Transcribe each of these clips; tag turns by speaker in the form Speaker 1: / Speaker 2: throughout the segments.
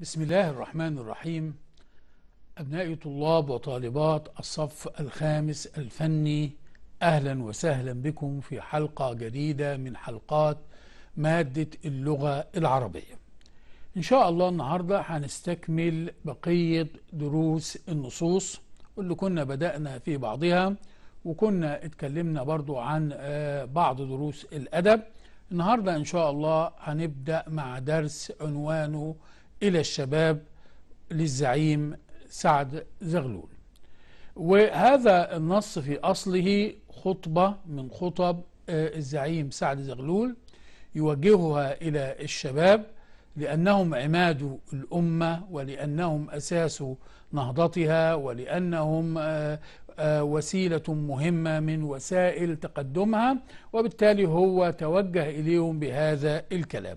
Speaker 1: بسم الله الرحمن الرحيم أبنائي طلاب وطالبات الصف الخامس الفني أهلا وسهلا بكم في حلقة جديدة من حلقات مادة اللغة العربية إن شاء الله النهاردة هنستكمل بقية دروس النصوص واللي كنا بدأنا في بعضها وكنا اتكلمنا برضو عن آه، بعض دروس الأدب النهاردة إن شاء الله هنبدأ مع درس عنوانه إلى الشباب للزعيم سعد زغلول وهذا النص في أصله خطبة من خطب آه، الزعيم سعد زغلول يوجهها إلى الشباب لأنهم عماد الأمة ولأنهم أساس نهضتها ولأنهم آه، آه، وسيلة مهمة من وسائل تقدمها وبالتالي هو توجه إليهم بهذا الكلام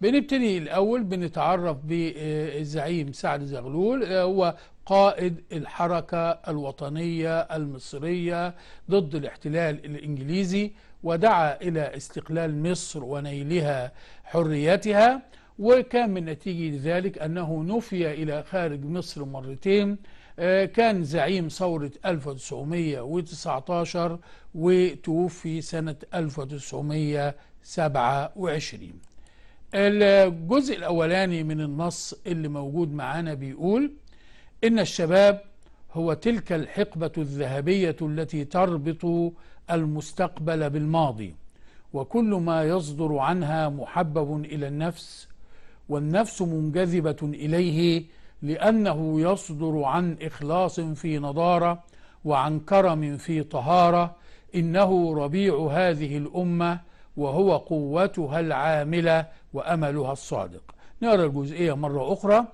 Speaker 1: بنبتدي الأول بنتعرف بالزعيم آه، سعد زغلول آه، هو قائد الحركة الوطنية المصرية ضد الاحتلال الإنجليزي ودعا إلى استقلال مصر ونيلها حريتها وكان من نتيجة ذلك أنه نفي إلى خارج مصر مرتين آه، كان زعيم ثورة 1919 وتوفي سنة 1927 الجزء الأولاني من النص اللي موجود معانا بيقول إن الشباب هو تلك الحقبة الذهبية التي تربط المستقبل بالماضي وكل ما يصدر عنها محبب إلى النفس والنفس منجذبة إليه لأنه يصدر عن إخلاص في نضارة وعن كرم في طهارة إنه ربيع هذه الأمة وهو قوتها العاملة وأملها الصادق نرى الجزئية مرة أخرى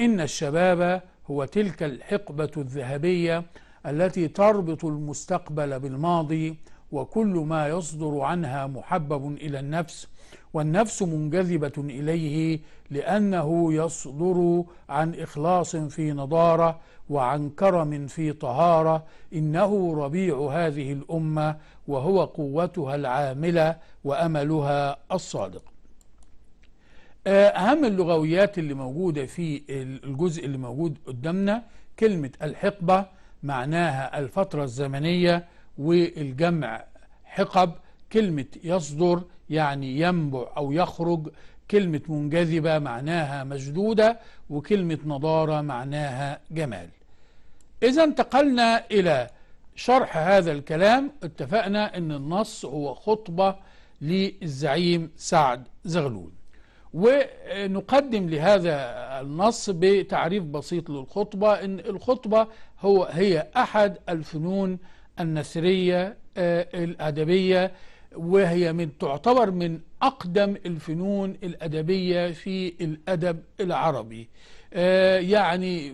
Speaker 1: إن الشباب هو تلك الحقبة الذهبية التي تربط المستقبل بالماضي وكل ما يصدر عنها محبب إلى النفس والنفس منجذبة إليه لأنه يصدر عن إخلاص في نضارة وعن كرم في طهارة إنه ربيع هذه الأمة وهو قوتها العاملة وأملها الصادق آه، أهم اللغويات اللي موجودة في الجزء اللي موجود قدامنا كلمة الحقبة معناها الفترة الزمنية والجمع حقب كلمة يصدر يعني ينبع أو يخرج كلمة منجذبة معناها مشدودة وكلمة نضارة معناها جمال إذا انتقلنا إلى شرح هذا الكلام اتفقنا أن النص هو خطبة للزعيم سعد زغلول ونقدم لهذا النص بتعريف بسيط للخطبة إن الخطبة هو هي أحد الفنون النثرية آه، الأدبية وهي من تعتبر من أقدم الفنون الأدبية في الأدب العربي آه، يعني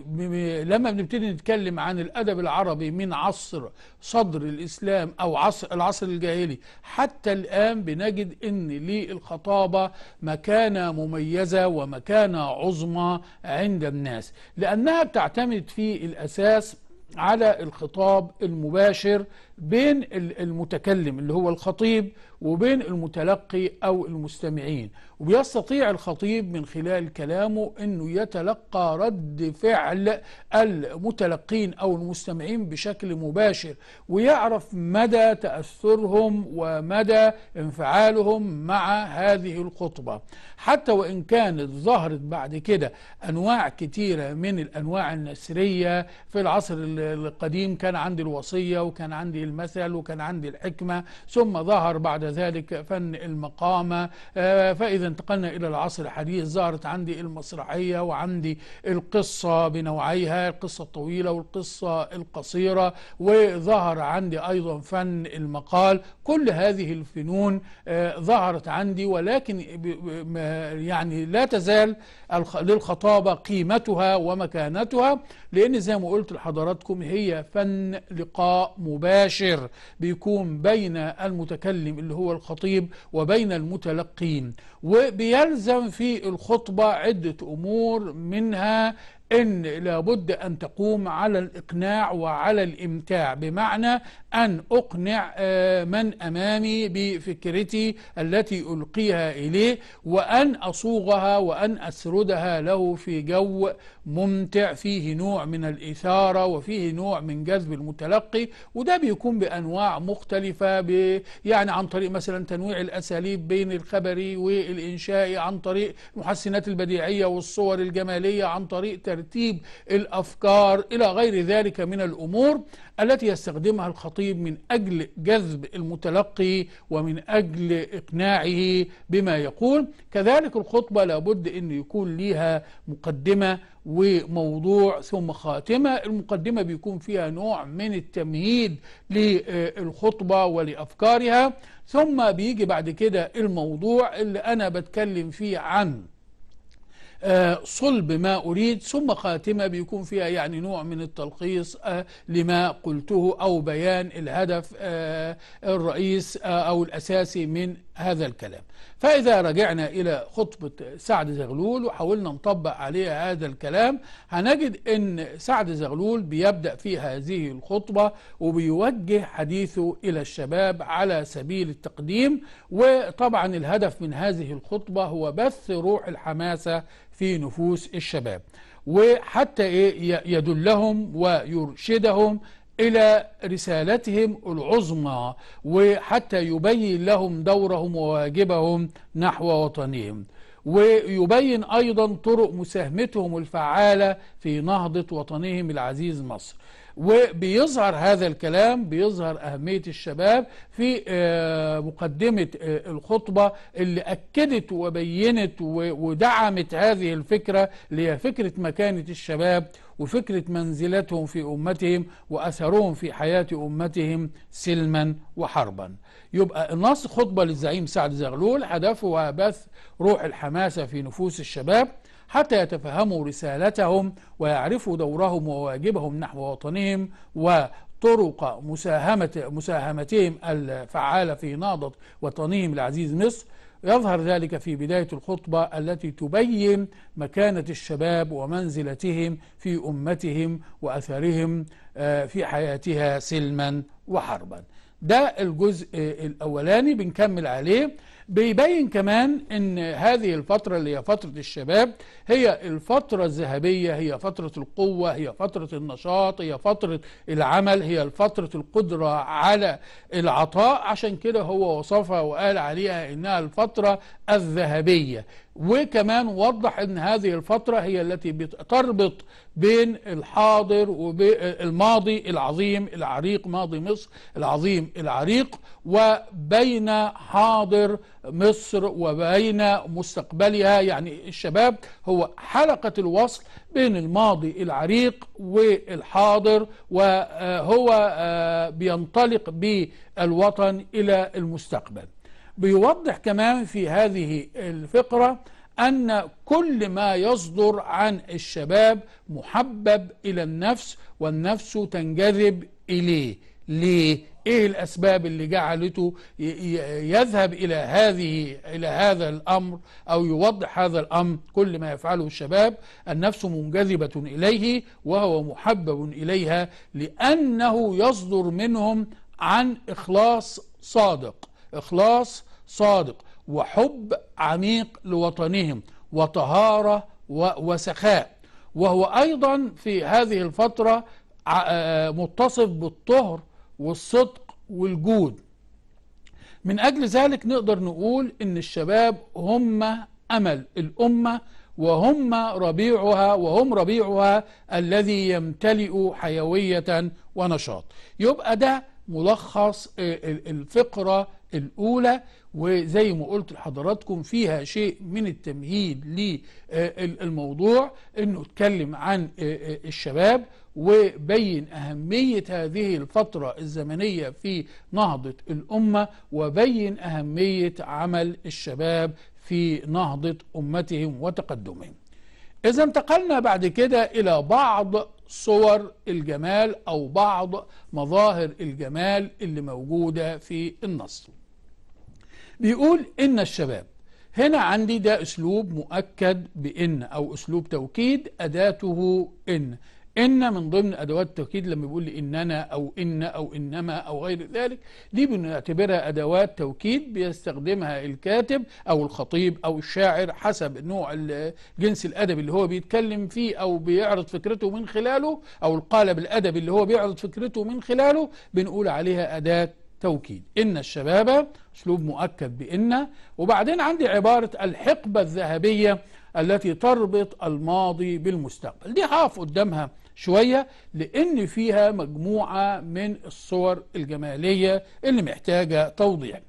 Speaker 1: لما بنبتدي نتكلم عن الأدب العربي من عصر صدر الإسلام أو عصر العصر الجاهلي حتى الآن بنجد أن للخطابة مكانة مميزة ومكانة عظمى عند الناس لأنها بتعتمد في الأساس على الخطاب المباشر بين المتكلم اللي هو الخطيب وبين المتلقي أو المستمعين وبيستطيع الخطيب من خلال كلامه أنه يتلقى رد فعل المتلقين أو المستمعين بشكل مباشر ويعرف مدى تأثرهم ومدى انفعالهم مع هذه الخطبة حتى وإن كانت ظهرت بعد كده أنواع كتيرة من الأنواع النسرية في العصر القديم كان عندي الوصية وكان عندي المثل وكان عندي الحكمة ثم ظهر بعد ذلك فن المقامة آه، فإذا انتقلنا إلى العصر الحديث ظهرت عندي المسرحية وعندي القصة بنوعيها القصة الطويلة والقصة القصيرة وظهر عندي أيضا فن المقال كل هذه الفنون آه، ظهرت عندي ولكن يعني لا تزال للخطابة قيمتها ومكانتها لأن زي ما قلت لحضراتكم هي فن لقاء مباشر بيكون بين المتكلم اللي هو الخطيب وبين المتلقين و وبيلزم في الخطبة عدة أمور منها ان لابد ان تقوم على الاقناع وعلى الامتاع بمعنى ان اقنع آه، من امامي بفكرتي التي القيها اليه وان اصوغها وان اسردها له في جو ممتع فيه نوع من الإثارة وفيه نوع من جذب المتلقي وده بيكون بأنواع مختلفة يعني عن طريق مثلا تنويع الأساليب بين الخبري والإنشائي عن طريق المحسنات البديعية والصور الجمالية عن طريق ترتيب الأفكار إلى غير ذلك من الأمور التي يستخدمها الخطيب من أجل جذب المتلقي ومن أجل إقناعه بما يقول كذلك الخطبة لابد أن يكون ليها مقدمة وموضوع ثم خاتمة المقدمة بيكون فيها نوع من التمهيد للخطبة ولأفكارها ثم بيجي بعد كده الموضوع اللي أنا بتكلم فيه عنه آه، صلب ما أريد ثم خاتمة بيكون فيها يعني نوع من التلخيص آه، لما قلته أو بيان الهدف آه، الرئيس أو الأساسي من هذا الكلام فإذا رجعنا إلى خطبة سعد زغلول وحاولنا نطبق عليها هذا الكلام هنجد أن سعد زغلول بيبدأ في هذه الخطبة وبيوجه حديثه إلى الشباب على سبيل التقديم وطبعا الهدف من هذه الخطبة هو بث روح الحماسة في نفوس الشباب وحتى إيه، يدلهم ويرشدهم إلى رسالتهم العظمى وحتى يبين لهم دورهم وواجبهم نحو وطنهم ويبين أيضا طرق مساهمتهم الفعالة في نهضة وطنهم العزيز مصر وبيظهر هذا الكلام بيظهر أهمية الشباب في آه، مقدمة آه، الخطبة اللي أكدت وبينت ودعمت هذه الفكرة اللي هي فكرة مكانة الشباب وفكرة منزلتهم في أمتهم وأثرهم في حياة أمتهم سلما وحربا يبقى نص خطبة للزعيم سعد زغلول هدفها بث روح الحماسة في نفوس الشباب حتى يتفهموا رسالتهم ويعرفوا دورهم وواجبهم نحو وطنهم وطرق مساهمة مساهمتهم الفعالة في نهضة وطنهم العزيز مصر يظهر ذلك في بداية الخطبة التي تبين مكانة الشباب ومنزلتهم في أمتهم وأثرهم آه، في حياتها سلما وحربا ده الجزء الأولاني بنكمل عليه بيبين كمان ان هذه الفترة اللي هي فترة الشباب هي الفترة الذهبية هي فترة القوة هي فترة النشاط هي فترة العمل هي فترة القدرة على العطاء عشان كده هو وصفها وقال عليها انها الفترة الذهبية وكمان وضح ان هذه الفترة هي التي بتربط بين الحاضر والماضي العظيم العريق ماضي مصر العظيم العريق وبين حاضر مصر وبين مستقبلها يعني الشباب هو حلقة الوصل بين الماضي العريق والحاضر وهو آه، آه، بينطلق بالوطن إلى المستقبل بيوضح كمان في هذه الفقرة أن كل ما يصدر عن الشباب محبب إلى النفس والنفس تنجذب إليه ليه؟ إيه الأسباب اللي جعلته يذهب إلى هذه إلى هذا الأمر أو يوضح هذا الأمر كل ما يفعله الشباب النفس منجذبة إليه وهو محبب إليها لأنه يصدر منهم عن إخلاص صادق إخلاص صادق وحب عميق لوطنهم وطهارة وسخاء وهو أيضا في هذه الفترة آه، متصف بالطهر والصدق والجود من أجل ذلك نقدر نقول إن الشباب هم أمل الأمة وهم ربيعها وهم ربيعها الذي يمتلئ حيوية ونشاط يبقى ده ملخص الفقرة الأولى وزي ما قلت لحضراتكم فيها شيء من التمهيد للموضوع انه اتكلم عن الشباب وبين أهمية هذه الفترة الزمنية في نهضة الأمة وبين أهمية عمل الشباب في نهضة أمتهم وتقدمهم إذا انتقلنا بعد كده إلى بعض صور الجمال أو بعض مظاهر الجمال اللي موجودة في النصر بيقول إن الشباب هنا عندي ده أسلوب مؤكد بإن أو أسلوب توكيد أداته إن إن من ضمن أدوات التوكيد لما بيقول لي إننا أو إن أو إنما أو غير ذلك دي بنعتبرها أدوات توكيد بيستخدمها الكاتب أو الخطيب أو الشاعر حسب نوع الجنس الأدبي اللي هو بيتكلم فيه أو بيعرض فكرته من خلاله أو القالب الأدبي اللي هو بيعرض فكرته من خلاله بنقول عليها أداة توكيد إن الشباب أسلوب مؤكد بإن وبعدين عندي عبارة الحقبة الذهبية التي تربط الماضي بالمستقبل دي هقف قدامها شوية لأن فيها مجموعة من الصور الجمالية اللي محتاجة توضيح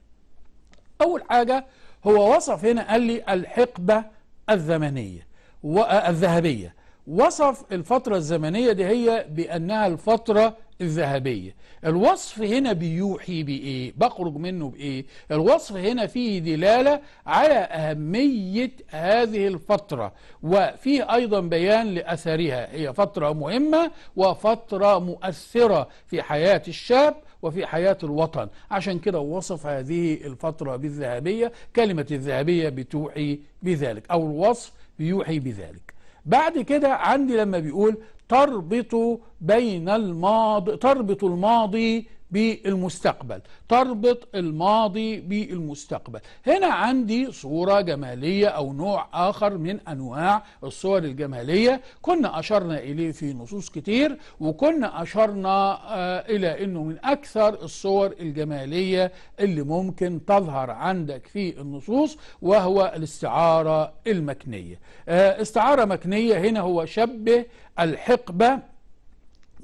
Speaker 1: أول حاجة هو وصف هنا قال لي الحقبة الزمنية آه، الذهبية وصف الفترة الزمنية دي هي بأنها الفترة الذهبية الوصف هنا بيوحي بإيه بخرج منه بإيه الوصف هنا فيه دلالة على أهمية هذه الفترة وفيه أيضا بيان لأثرها هي فترة مهمة وفترة مؤثرة في حياة الشاب وفي حياة الوطن عشان كده وصف هذه الفترة بالذهبية كلمة الذهبية بتوحي بذلك أو الوصف بيوحي بذلك بعد كده عندي لما بيقول تربط بين الماضي تربط الماضي بالمستقبل تربط الماضي بالمستقبل هنا عندي صورة جمالية أو نوع آخر من أنواع الصور الجمالية كنا أشرنا إليه في نصوص كتير وكنا أشرنا آه، إلى أنه من أكثر الصور الجمالية اللي ممكن تظهر عندك في النصوص وهو الاستعارة المكنية آه، استعارة مكنية هنا هو شبه الحقبة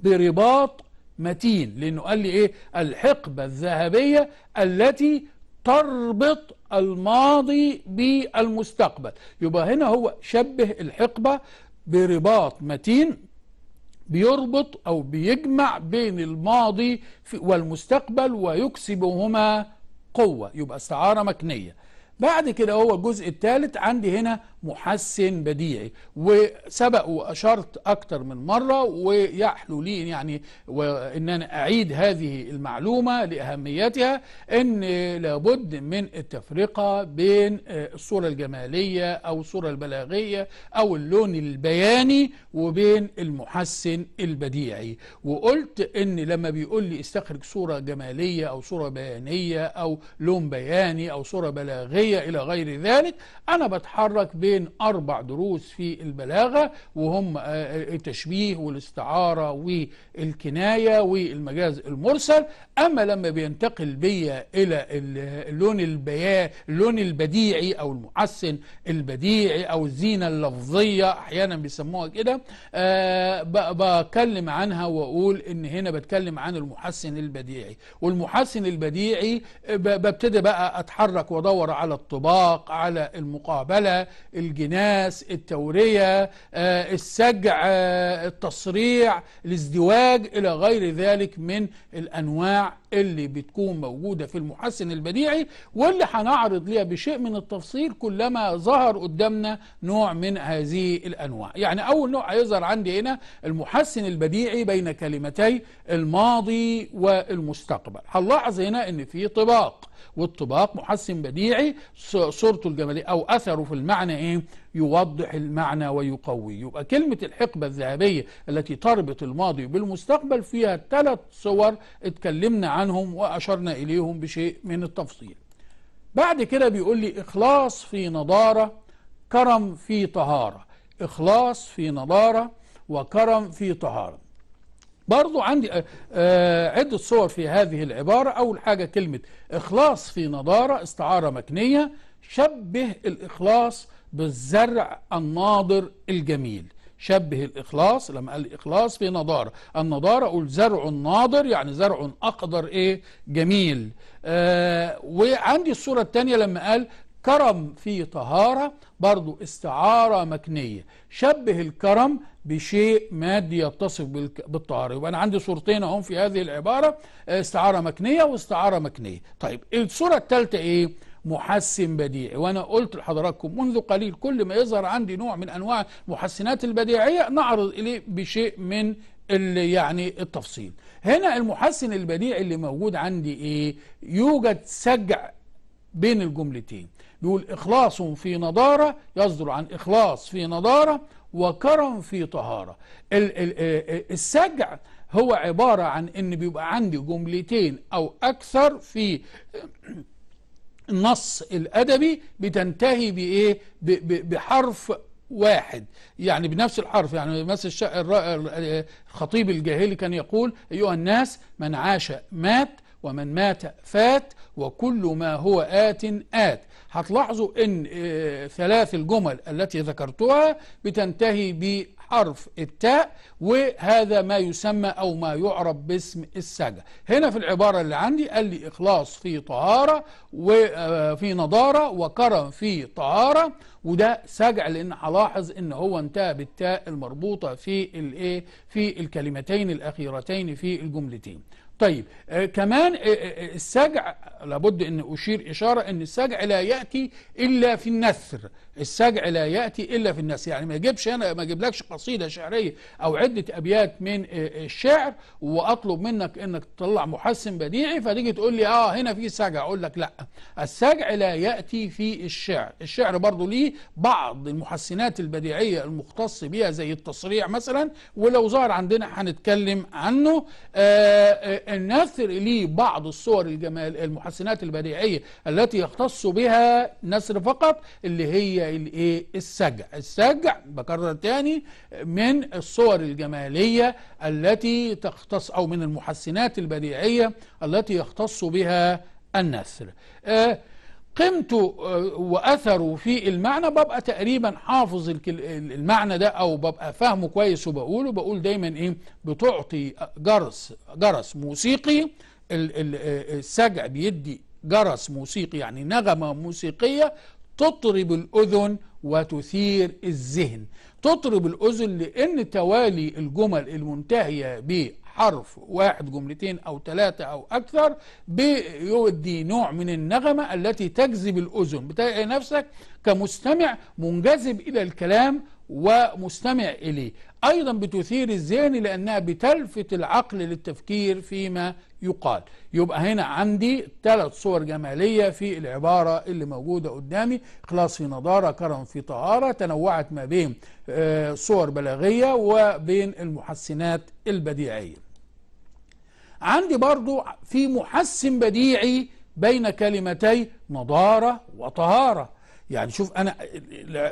Speaker 1: برباط متين لأنه قال لي إيه الحقبة الذهبية التي تربط الماضي بالمستقبل يبقى هنا هو شبه الحقبة برباط متين بيربط أو بيجمع بين الماضي والمستقبل ويكسبهما قوة يبقى استعارة مكنية بعد كده هو الجزء الثالث عندي هنا محسن بديعي وسبق واشرت اكتر من مره ويحلو لي يعني وان انا اعيد هذه المعلومه لاهميتها ان لابد من التفرقه بين الصوره الجماليه او الصوره البلاغيه او اللون البياني وبين المحسن البديعي وقلت ان لما بيقول لي استخرج صوره جماليه او صوره بيانيه او لون بياني او صوره بلاغيه الى غير ذلك انا بتحرك بين بين أربع دروس في البلاغة وهم آه، آه، التشبيه والاستعارة والكناية والمجاز المرسل أما لما بينتقل بيا إلى اللون البيان اللون البديعي أو المحسن البديعي أو الزينة اللفظية أحيانا بيسموها كده آه، بكلم عنها وأقول إن هنا بتكلم عن المحسن البديعي والمحسن البديعي ببتدي بقى أتحرك وأدور على الطباق على المقابلة الجناس التورية آه، السجع آه، التصريع الازدواج إلى غير ذلك من الأنواع اللي بتكون موجودة في المحسن البديعي واللي هنعرض ليها بشيء من التفصيل كلما ظهر قدامنا نوع من هذه الأنواع يعني أول نوع هيظهر عندي هنا المحسن البديعي بين كلمتي الماضي والمستقبل هنلاحظ هنا ان في طباق والطباق محسن بديعي صورته الجمالية أو أثره في المعنى إيه يوضح المعنى ويقوي يبقى كلمة الحقبة الذهبية التي تربط الماضي بالمستقبل فيها ثلاث صور اتكلمنا عنهم وأشرنا إليهم بشيء من التفصيل بعد كده بيقول لي إخلاص في نضارة كرم في طهارة إخلاص في نضارة وكرم في طهارة برضو عندي آه، آه، عدة صور في هذه العبارة أول حاجة كلمة إخلاص في نضارة استعارة مكنية شبه الإخلاص بالزرع الناضر الجميل شبه الإخلاص لما قال إخلاص في نضارة النضارة أقول زرع ناضر يعني زرع أقدر إيه جميل آه وعندي الصورة الثانية لما قال كرم في طهارة برضو استعارة مكنية شبه الكرم بشيء مادي يتصف بالطهارة يبقى أنا عندي صورتين أهم في هذه العبارة آه، استعارة مكنية واستعارة مكنية طيب الصورة الثالثة إيه محسن بديع وانا قلت لحضراتكم منذ قليل كل ما يظهر عندي نوع من انواع المحسنات البديعيه نعرض اليه بشيء من يعني التفصيل هنا المحسن البديع اللي موجود عندي ايه يوجد سجع بين الجملتين بيقول إخلاص في نضارة يصدر عن إخلاص في نضارة وكرم في طهارة الـ الـ آه، آه، السجع هو عبارة عن أن بيبقى عندي جملتين أو أكثر في النص الأدبي بتنتهي بإيه بحرف واحد يعني بنفس الحرف يعني مثل الخطيب الجاهلي كان يقول أيها الناس من عاش مات ومن مات فات وكل ما هو آت آت هتلاحظوا أن آه، ثلاث الجمل التي ذكرتها بتنتهي ب حرف التاء وهذا ما يسمى أو ما يعرف باسم السجع هنا في العبارة اللي عندي قال لي إخلاص في طهارة وفي آه، نضارة وكرم في طهارة وده سجع لأن هلاحظ إن هو انتهى بالتاء المربوطة في الإيه في الكلمتين الأخيرتين في الجملتين طيب آه كمان آه،, آه،, آه السجع لابد ان اشير اشاره ان السجع لا ياتي الا في النثر السجع لا ياتي الا في النثر يعني ما يجيبش انا ما اجيبلكش قصيده شعريه او عده ابيات من آه،, آه الشعر واطلب منك انك تطلع محسن بديعي فتيجي تقول لي اه هنا في سجع اقول لك لا السجع لا ياتي في الشعر الشعر برضه ليه بعض المحسنات البديعيه المختص بها زي التصريع مثلا ولو ظهر عندنا هنتكلم عنه آه النثر ليه بعض الصور الجمال المحسنات البديعية التي يختص بها نثر فقط اللي هي الايه السجع السجع بكرر تاني من الصور الجمالية التي تختص أو من المحسنات البديعية التي يختص بها النثر آه قيمته آه، واثره في المعنى ببقى تقريبا حافظ المعنى ده او ببقى فاهمه كويس وبقوله بقول دايما ايه بتعطي جرس جرس موسيقي آه، السجع بيدي جرس موسيقي يعني نغمه موسيقيه تطرب الاذن وتثير الذهن تطرب الاذن لان توالي الجمل المنتهيه ب حرف واحد جملتين أو ثلاثة أو أكثر بيودي نوع من النغمة التي تجذب الأذن بتلاقي نفسك كمستمع منجذب إلى الكلام ومستمع إليه أيضا بتثير الذهن لأنها بتلفت العقل للتفكير فيما يقال يبقى هنا عندي ثلاث صور جمالية في العبارة اللي موجودة قدامي إخلاص في نضارة كرم في طهارة تنوعت ما بين آه، صور بلاغية وبين المحسنات البديعية عندي برضو في محسن بديعي بين كلمتي نضارة وطهارة يعني شوف أنا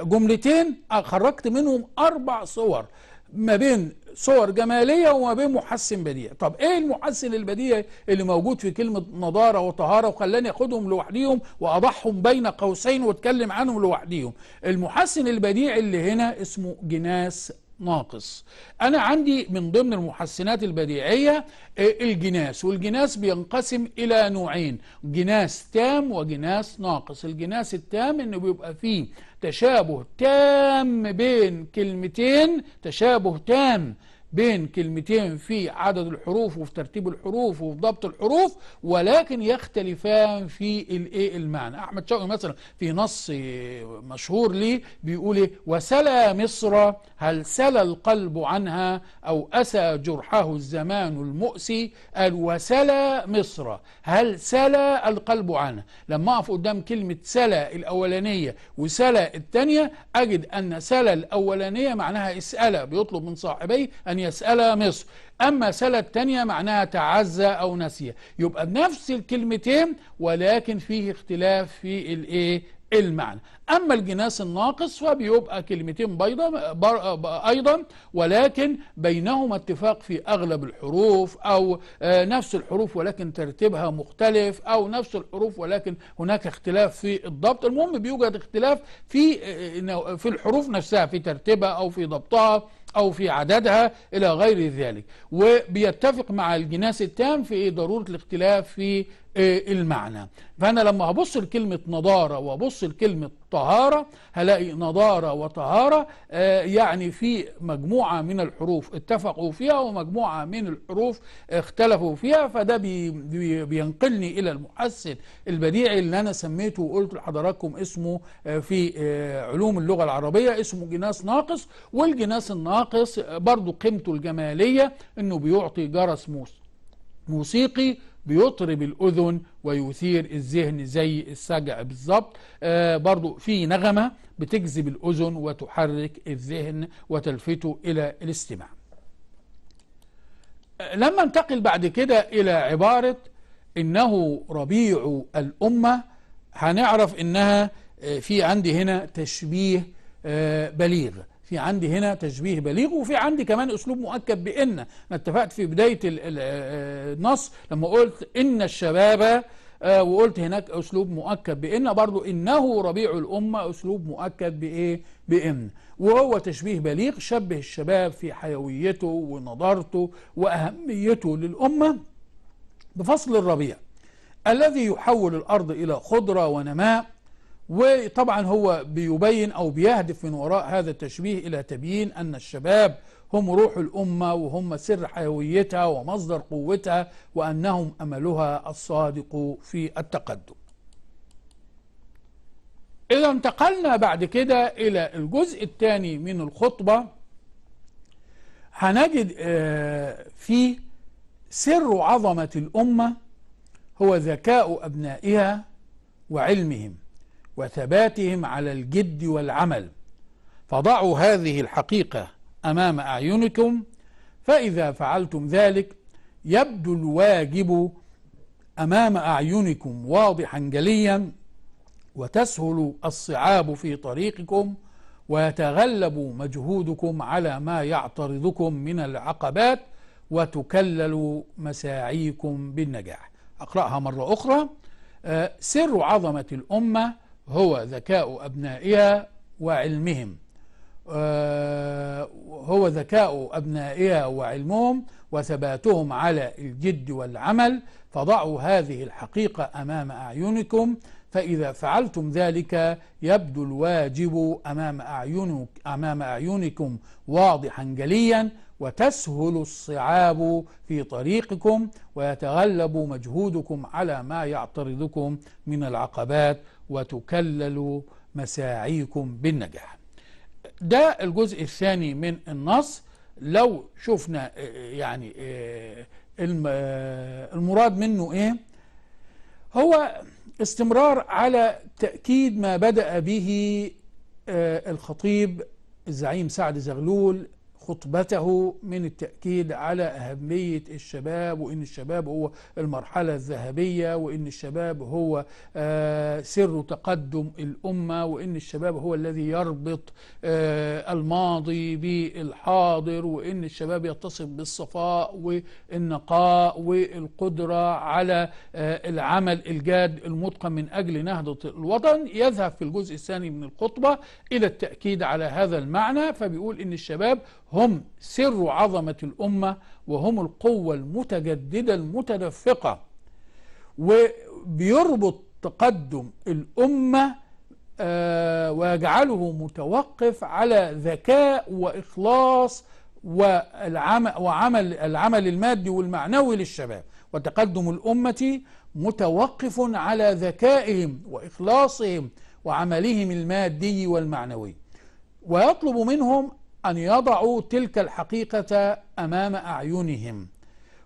Speaker 1: جملتين خرجت منهم أربع صور ما بين صور جمالية وما بين محسن بديع طب ايه المحسن البديع اللي موجود في كلمة نضارة وطهارة وخلاني اخدهم لوحديهم وأضحهم بين قوسين واتكلم عنهم لوحديهم المحسن البديع اللي هنا اسمه جناس ناقص انا عندي من ضمن المحسنات البديعيه آه، الجناس والجناس بينقسم الى نوعين جناس تام وجناس ناقص الجناس التام انه بيبقى فيه تشابه تام بين كلمتين تشابه تام بين كلمتين في عدد الحروف وفي ترتيب الحروف وفي ضبط الحروف ولكن يختلفان في الايه المعنى احمد شوقي مثلا في نص مشهور ليه بيقول ايه وسلا مصر هل سلا القلب عنها او اسى جرحه الزمان المؤسي قال وسلا مصر هل سلا القلب عنها لما اقف قدام كلمه سلا الاولانيه وسلا الثانيه اجد ان سلا الاولانيه معناها اساله بيطلب من صاحبيه ان أن يسأل مصر أما سلة تانية معناها تعزى أو نسي يبقى نفس الكلمتين ولكن فيه اختلاف في الإيه المعنى أما الجناس الناقص فبيبقى كلمتين بيضة أيضا ولكن بينهما اتفاق في أغلب الحروف أو آه، نفس الحروف ولكن ترتيبها مختلف أو نفس الحروف ولكن هناك اختلاف في الضبط المهم بيوجد اختلاف في آه، آه، في الحروف نفسها في ترتيبها أو في ضبطها أو في عددها إلى غير ذلك وبيتفق مع الجناس التام في إيه ضرورة الاختلاف في إيه المعنى فأنا لما هبص لكلمة نضارة وأبص لكلمة طهارة هلاقي نضارة وطهارة آه يعني في مجموعة من الحروف اتفقوا فيها ومجموعة من الحروف اختلفوا فيها فده بي بي بينقلني إلى المحسن البديعي اللي أنا سميته وقلت لحضراتكم اسمه آه في آه علوم اللغة العربية اسمه جناس ناقص والجناس الناقص ناقص برضو قيمته الجمالية انه بيعطي جرس موس موسيقي بيطرب الأذن ويثير الذهن زي السجع بالظبط آه برضو في نغمة بتجذب الأذن وتحرك الذهن وتلفته إلى الاستماع آه، لما انتقل بعد كده إلى عبارة إنه ربيع الأمة هنعرف إنها آه، في عندي هنا تشبيه آه، بليغ في عندي هنا تشبيه بليغ وفي عندي كمان اسلوب مؤكد بان انا اتفقت في بدايه آه، النص لما قلت ان الشباب آه، وقلت هناك اسلوب مؤكد بان برضو انه ربيع الامه اسلوب مؤكد بايه بان وهو تشبيه بليغ شبه الشباب في حيويته ونضارته واهميته للامه بفصل الربيع الذي يحول الارض الى خضره ونماء وطبعا هو بيبين أو بيهدف من وراء هذا التشبيه إلى تبيين أن الشباب هم روح الأمة وهم سر حيويتها ومصدر قوتها وأنهم أملها الصادق في التقدم إذا انتقلنا بعد كده إلى الجزء الثاني من الخطبة هنجد آه، فيه سر عظمة الأمة هو ذكاء أبنائها وعلمهم وثباتهم على الجد والعمل فضعوا هذه الحقيقة أمام أعينكم فإذا فعلتم ذلك يبدو الواجب أمام أعينكم واضحا جليا وتسهل الصعاب في طريقكم ويتغلب مجهودكم على ما يعترضكم من العقبات وتكلل مساعيكم بالنجاح أقرأها مرة أخرى آه، سر عظمة الأمة هو ذكاء أبنائها وعلمهم آه، هو ذكاء أبنائها وعلمهم وثباتهم على الجد والعمل فضعوا هذه الحقيقة أمام أعينكم فإذا فعلتم ذلك يبدو الواجب أمام, أعينك أمام أعينكم واضحا جليا وتسهل الصعاب في طريقكم ويتغلب مجهودكم على ما يعترضكم من العقبات وتكلل مساعيكم بالنجاح ده الجزء الثاني من النص لو شفنا آه، آه، يعني آه، المراد منه ايه هو استمرار على تأكيد ما بدأ به الخطيب الزعيم سعد زغلول خطبته من التأكيد على أهمية الشباب وإن الشباب هو المرحلة الذهبية وإن الشباب هو آه، سر تقدم الأمة وإن الشباب هو الذي يربط آه، الماضي بالحاضر وإن الشباب يتصف بالصفاء والنقاء والقدرة على آه، العمل الجاد المتقن من أجل نهضة الوطن يذهب في الجزء الثاني من الخطبة إلى التأكيد على هذا المعنى فبيقول إن الشباب هم سر عظمة الأمة وهم القوة المتجددة المتدفقة وبيربط تقدم الأمة آه، ويجعله متوقف على ذكاء وإخلاص والعمل, وعمل العمل المادي والمعنوي للشباب وتقدم الأمة متوقف على ذكائهم وإخلاصهم وعملهم المادي والمعنوي ويطلب منهم أن يضعوا تلك الحقيقة أمام أعينهم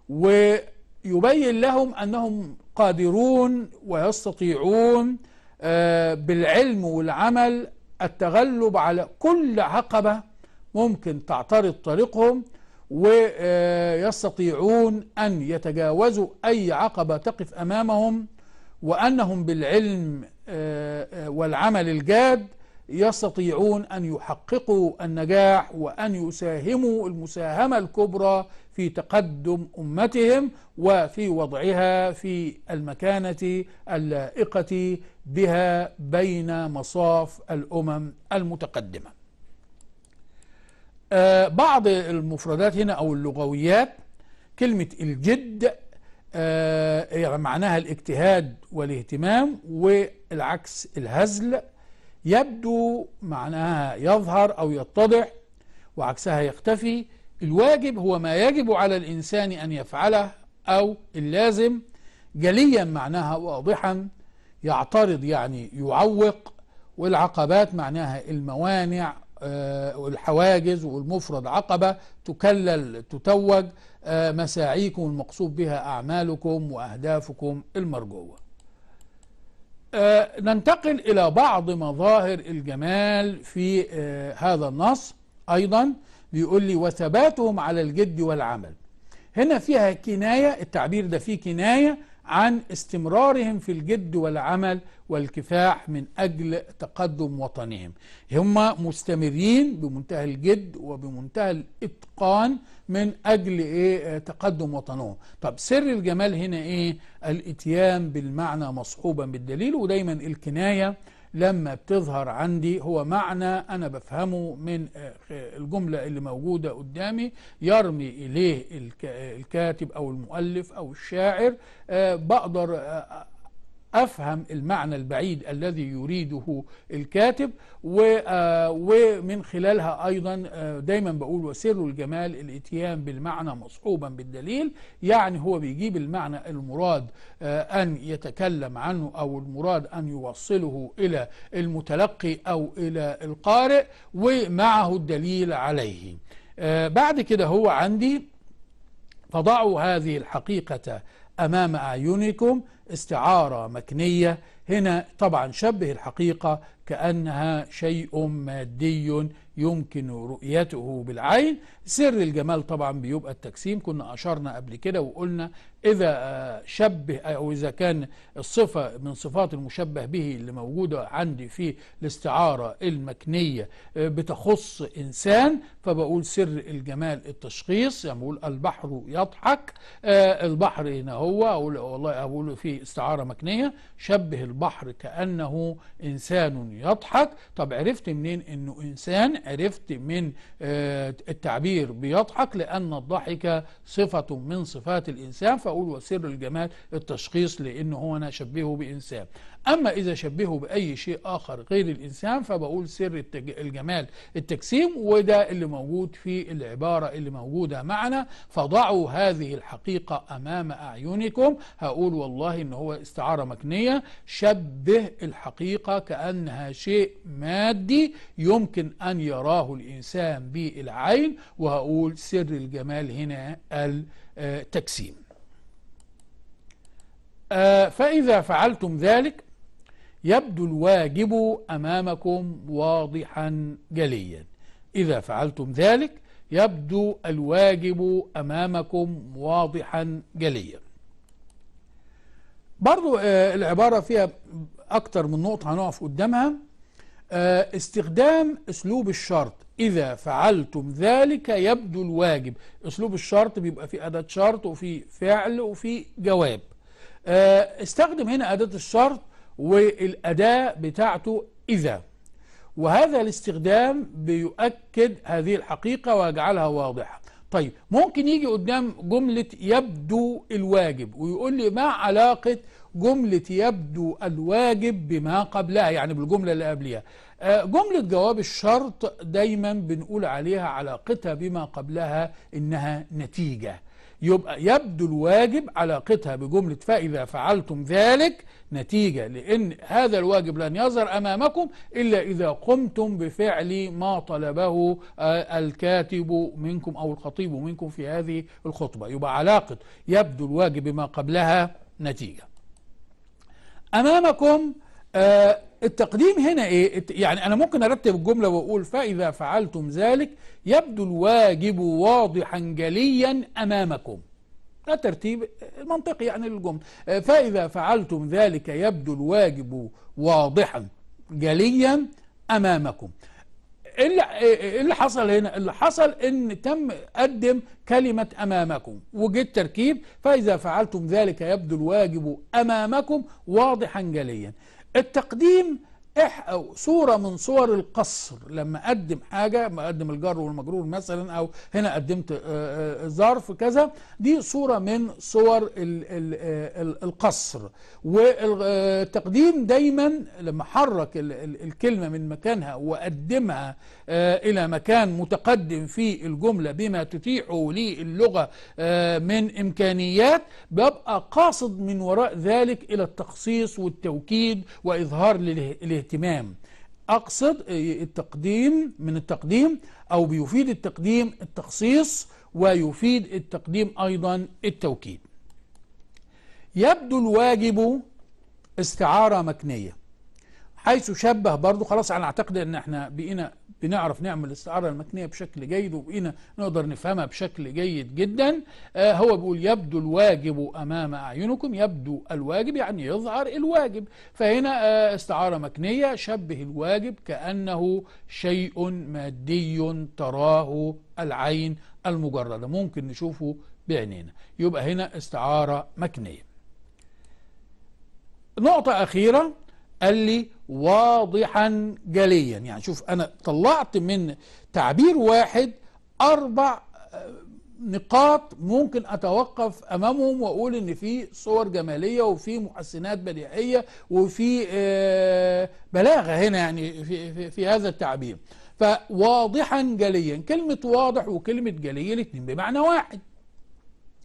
Speaker 1: ويبين لهم أنهم قادرون ويستطيعون آه، بالعلم والعمل التغلب على كل عقبة ممكن تعترض طريقهم ويستطيعون آه، أن يتجاوزوا أي عقبة تقف أمامهم وأنهم بالعلم آه، والعمل الجاد يستطيعون أن يحققوا النجاح وأن يساهموا المساهمة الكبرى في تقدم أمتهم وفي وضعها في المكانة اللائقة بها بين مصاف الأمم المتقدمة آه، بعض المفردات هنا أو اللغويات كلمة الجد آه، يعني معناها الاجتهاد والاهتمام والعكس الهزل يبدو معناها يظهر أو يتضح وعكسها يختفي الواجب هو ما يجب على الإنسان أن يفعله أو اللازم جليا معناها واضحا يعترض يعني يعوق والعقبات معناها الموانع آه، والحواجز والمفرد عقبة تكلل تتوج آه، مساعيكم المقصود بها أعمالكم وأهدافكم المرجوة آه ننتقل إلى بعض مظاهر الجمال في آه هذا النص أيضا بيقول لي وثباتهم على الجد والعمل هنا فيها كناية التعبير ده فيه كناية عن استمرارهم في الجد والعمل والكفاح من أجل تقدم وطنهم هم مستمرين بمنتهى الجد وبمنتهى الإتقان من أجل إيه آه، تقدم وطنهم طب سر الجمال هنا إيه الإتيان بالمعنى مصحوبا بالدليل ودايما الكناية لما بتظهر عندي هو معنى أنا بفهمه من آه، الجملة اللي موجودة قدامي يرمي إليه الكاتب أو المؤلف أو الشاعر آه، بقدر أفهم المعنى البعيد الذي يريده الكاتب آه، ومن خلالها أيضا آه، دايما بقول وسر الجمال الاتيان بالمعنى مصحوبا بالدليل يعني هو بيجيب المعنى المراد آه، أن يتكلم عنه أو المراد أن يوصله إلى المتلقي أو إلى القارئ ومعه الدليل عليه بعد كده هو عندي فضعوا هذه الحقيقة أمام أعينكم استعارة مكنية هنا طبعا شبه الحقيقة كأنها شيء مادي يمكن رؤيته بالعين سر الجمال طبعا بيبقى التجسيم كنا أشرنا قبل كده وقلنا إذا آه، شبه آه، أو إذا كان الصفة من صفات المشبه به اللي موجودة عندي في الاستعارة المكنية آه، بتخص إنسان فبقول سر الجمال التشخيص يعني بقول البحر يضحك البحر هنا هو أقول والله أقول في استعارة مكنية شبه البحر كأنه إنسان يضحك طب عرفت منين إنه إنسان عرفت من التعبير بيضحك لأن الضحك صفة من صفات الإنسان فاقول وسر الجمال التشخيص لان هو انا شبهه بانسان اما اذا شبهه باي شيء اخر غير الانسان فبقول سر التج... الجمال التجسيم وده اللي موجود في العباره اللي موجوده معنا فضعوا هذه الحقيقه امام اعينكم هقول والله ان هو استعاره مكنيه شبه الحقيقه كانها شيء مادي يمكن ان يراه الانسان بالعين وهقول سر الجمال هنا التجسيم آه، آه، فإذا فعلتم ذلك يبدو الواجب أمامكم واضحا جليا إذا فعلتم ذلك يبدو الواجب أمامكم واضحا جليا برضو آه، العبارة فيها أكتر من نقطة هنقف قدامها آه، استخدام أسلوب الشرط إذا فعلتم ذلك يبدو الواجب أسلوب الشرط بيبقى فيه أداة شرط وفي فعل وفي جواب آه، استخدم هنا أداة الشرط والأداة بتاعته إذا وهذا الاستخدام بيؤكد هذه الحقيقة ويجعلها واضحة طيب ممكن يجي قدام جملة يبدو الواجب ويقول لي ما علاقة جملة يبدو الواجب بما قبلها يعني بالجملة اللي قبلها آه، جملة جواب الشرط دايما بنقول عليها علاقتها بما قبلها إنها نتيجة يبقى يبدو الواجب علاقتها بجملة فإذا فعلتم ذلك نتيجة لأن هذا الواجب لن يظهر أمامكم إلا إذا قمتم بفعل ما طلبه آه، الكاتب منكم أو الخطيب منكم في هذه الخطبة يبقى علاقة يبدو الواجب بما قبلها نتيجة أمامكم آه التقديم هنا ايه يعني انا ممكن ارتب الجمله واقول فاذا فعلتم ذلك يبدو الواجب واضحا جليا امامكم ده ترتيب منطقي يعني للجمله فاذا فعلتم ذلك يبدو الواجب واضحا جليا امامكم ايه اللي حصل هنا اللي حصل ان تم قدم كلمه امامكم وجه التركيب فاذا فعلتم ذلك يبدو الواجب امامكم واضحا جليا التقديم أو صورة من صور القصر لما أقدم حاجة أقدم الجر والمجرور مثلا أو هنا قدمت آه، آه، ظرف كذا دي صورة من صور الـ الـ آه، الـ القصر والتقديم دايما لما حرك الكلمة من مكانها وقدمها إلى مكان متقدم في الجملة بما تتيحه لي اللغة من إمكانيات ببقى قاصد من وراء ذلك إلى التخصيص والتوكيد وإظهار له الاهتمام أقصد آه، التقديم من التقديم أو بيفيد التقديم التخصيص ويفيد التقديم أيضا التوكيد يبدو الواجب استعارة مكنية حيث شبه برضو خلاص أنا أعتقد أن احنا بقينا بنعرف نعمل الاستعارة المكنية بشكل جيد وبقينا نقدر نفهمها بشكل جيد جدا آه هو بيقول يبدو الواجب أمام أعينكم يبدو الواجب يعني يظهر الواجب فهنا آه استعارة مكنية شبه الواجب كأنه شيء مادي تراه العين المجردة ممكن نشوفه بعينينا يبقى هنا استعارة مكنية نقطة أخيرة قال لي واضحا جليا يعني شوف أنا طلعت من تعبير واحد أربع آه، نقاط ممكن أتوقف أمامهم وأقول إن في صور جمالية وفي محسنات بديعية وفي آه، بلاغة هنا يعني في, في, في هذا التعبير فواضحا جليا كلمة واضح وكلمة جلي الاثنين بمعنى واحد